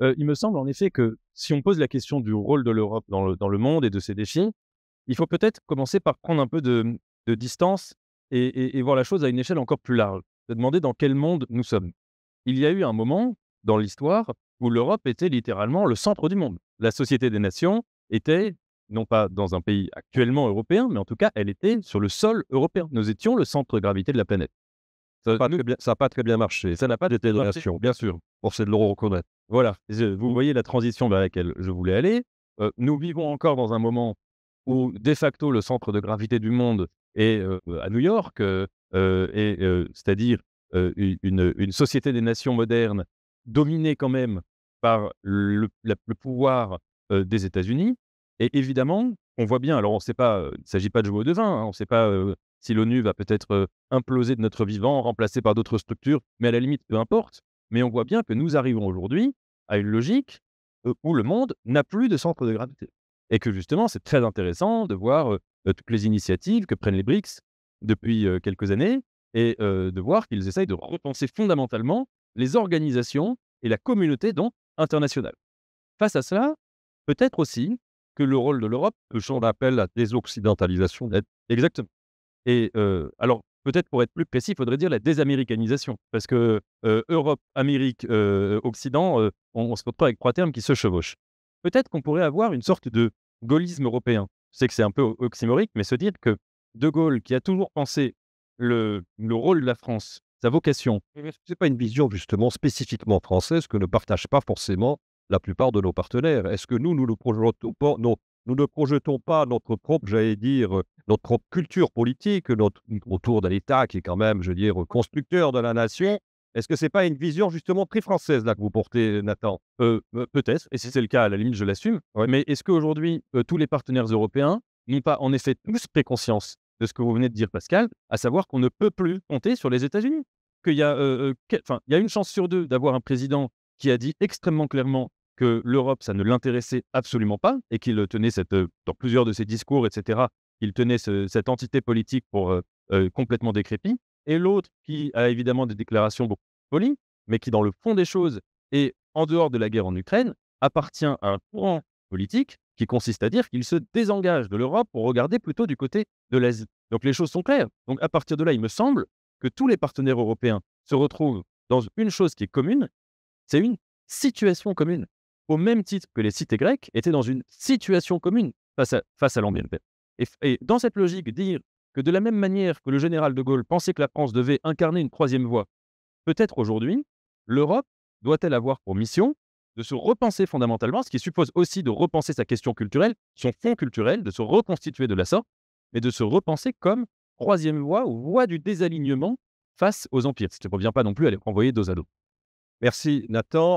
il me semble en effet que si on pose la question du rôle de l'Europe dans le, monde et de ses défis, il faut peut-être commencer par prendre un peu de, mmh, distance et, voir la chose à une échelle encore plus large, de demander dans quel monde nous sommes. Il y a eu un moment dans l'histoire où l'Europe était littéralement le centre du monde. La société des nations était, non pas dans un pays actuellement européen, mais en tout cas, elle était sur le sol européen. Nous étions le centre de gravité de la planète. Ça n'a pas, très bien marché. Ça n'a pas été de bien sûr, pour sait de le reconnaître. Voilà, vous voyez la transition vers laquelle je voulais aller. nous vivons encore dans un moment où, de facto, le centre de gravité du monde est à New York, c'est-à-dire une, société des nations modernes dominée quand même par le, pouvoir des États-Unis. Et évidemment, on voit bien, alors on ne sait pas, il ne s'agit pas de jouer au devin, hein, on ne sait pas si l'ONU va peut-être imploser de notre vivant, remplacé par d'autres structures, mais à la limite, peu importe. Mais on voit bien que nous arrivons aujourd'hui à une logique où le monde n'a plus de centre de gravité. Et que justement, c'est très intéressant de voir toutes les initiatives que prennent les BRICS depuis quelques années et de voir qu'ils essayent de repenser fondamentalement les organisations et la communauté donc internationale. Face à cela, peut-être aussi que le rôle de l'Europe le changer d'appel à désoccidentalisation. Exactement. Et alors, Peut-être pour être plus précis, il faudrait dire la désaméricanisation, parce que euh, Europe, Amérique, euh, Occident, euh, on, se se pas avec trois termes qui se chevauchent. Peut-être qu'on pourrait avoir une sorte de gaullisme européen. Je sais que c'est un peu oxymorique, mais se dire que De Gaulle, qui a toujours pensé le, rôle de la France, sa vocation. Eh c'est pas une vision justement spécifiquement française que ne partage pas forcément la plupart de nos partenaires. Est-ce que nous, nous nous projetons pas, nos nous ne projetons pas notre propre, j'allais dire, euh, notre propre culture politique notre, autour de l'État qui est quand même, je veux dire, constructeur de la nation. Est-ce que ce n'est pas une vision justement très française là que vous portez, Nathan euh, Peut-être, et si c'est le cas, à la limite, je l'assume. Mais est-ce qu'aujourd'hui, euh, tous les partenaires européens n'ont pas en effet tous pris conscience de ce que vous venez de dire, Pascal, à savoir qu'on ne peut plus compter sur les États-Unis Qu'il y a une chance sur deux d'avoir un président qui a dit extrêmement clairement que l'Europe, ça ne l'intéressait absolument pas et qu'il euh, tenait cette, dans plusieurs de ses discours, etc., il tenait cette entité politique pour complètement décrépie. Et l'autre qui a évidemment des déclarations beaucoup polies, mais qui, dans le fond des choses et en dehors de la guerre en Ukraine, appartient à un courant politique qui consiste à dire qu'il se désengage de l'Europe pour regarder plutôt du côté de l'Asie. Donc les choses sont claires. Donc à partir de là, il me semble que tous les partenaires européens se retrouvent dans une chose qui est commune, c'est une situation commune au même titre que les cités grecques, étaient dans une situation commune face à, face l'Empire. Et, dans cette logique, dire que de la même manière que le général de Gaulle pensait que la France devait incarner une troisième voie, peut-être aujourd'hui, l'Europe doit-elle avoir pour mission de se repenser fondamentalement, ce qui suppose aussi de repenser sa question culturelle, son fond culturel, de se reconstituer de la sorte, mais de se repenser comme troisième voie ou voie du désalignement face aux empires, ce ne revient pas non plus à les renvoyer dos à dos. Merci Nathan.